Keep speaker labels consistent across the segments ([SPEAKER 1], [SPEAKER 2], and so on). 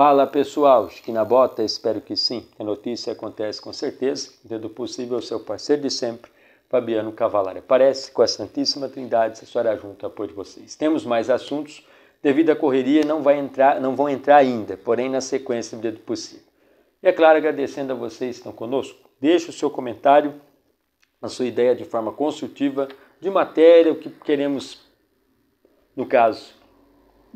[SPEAKER 1] Fala pessoal, que na bota, espero que sim. A notícia acontece com certeza, dentro do possível, seu parceiro de sempre, Fabiano Cavalari. Aparece com a Santíssima Trindade, assessorar junto apoio de vocês. Temos mais assuntos, devido à correria, não, vai entrar, não vão entrar ainda, porém na sequência, dentro do possível. E é claro, agradecendo a vocês que estão conosco, deixe o seu comentário, a sua ideia de forma construtiva, de matéria, o que queremos, no caso,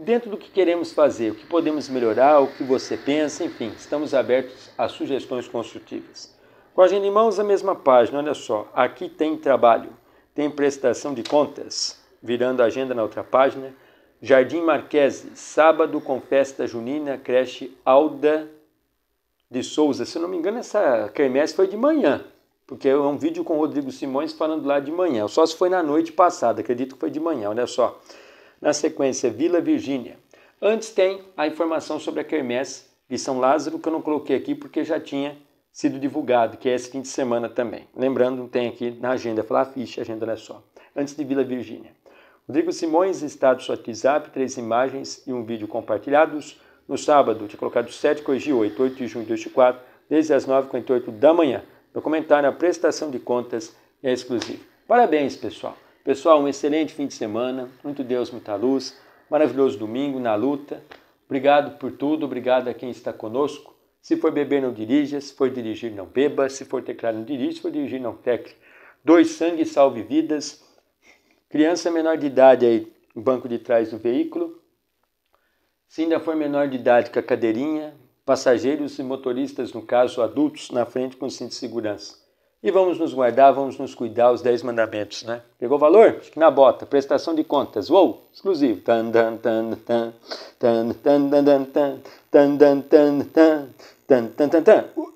[SPEAKER 1] dentro do que queremos fazer, o que podemos melhorar, o que você pensa, enfim, estamos abertos a sugestões construtivas. Com a em mãos, a mesma página, olha só, aqui tem trabalho, tem prestação de contas, virando a agenda na outra página, Jardim Marquese, sábado com festa junina, creche Alda de Souza. Se eu não me engano, essa quermesse foi de manhã, porque é um vídeo com o Rodrigo Simões falando lá de manhã. Só se foi na noite passada, acredito que foi de manhã, olha só. Na sequência, Vila Virgínia. Antes tem a informação sobre a quermesse de São Lázaro, que eu não coloquei aqui porque já tinha sido divulgado, que é esse fim de semana também. Lembrando, tem aqui na agenda, falar ficha, agenda não é só. Antes de Vila Virgínia. Rodrigo Simões, status WhatsApp, três imagens e um vídeo compartilhados. No sábado, tinha colocado 7, corrigi 8, 8 de junho de 2004, desde as 9 h 48 da manhã. Documentário A Prestação de Contas é exclusivo. Parabéns, pessoal! Pessoal, um excelente fim de semana. Muito Deus, muita luz. Maravilhoso domingo na luta. Obrigado por tudo. Obrigado a quem está conosco. Se for beber, não dirija. Se for dirigir, não beba. Se for teclar, não dirija. Se for dirigir, não tecle. Dois sangue salve vidas. Criança menor de idade aí no banco de trás do veículo. Se ainda for menor de idade com a cadeirinha, passageiros e motoristas, no caso adultos, na frente com cinto de segurança e vamos nos guardar, vamos nos cuidar, os dez mandamentos, né? Pegou valor? Acho que na bota, prestação de contas, uou, exclusivo. Tan, tan, tan, tan, tan, tan, tan, tan, tan, tan, tan, tan, tan, tan, tan, tan.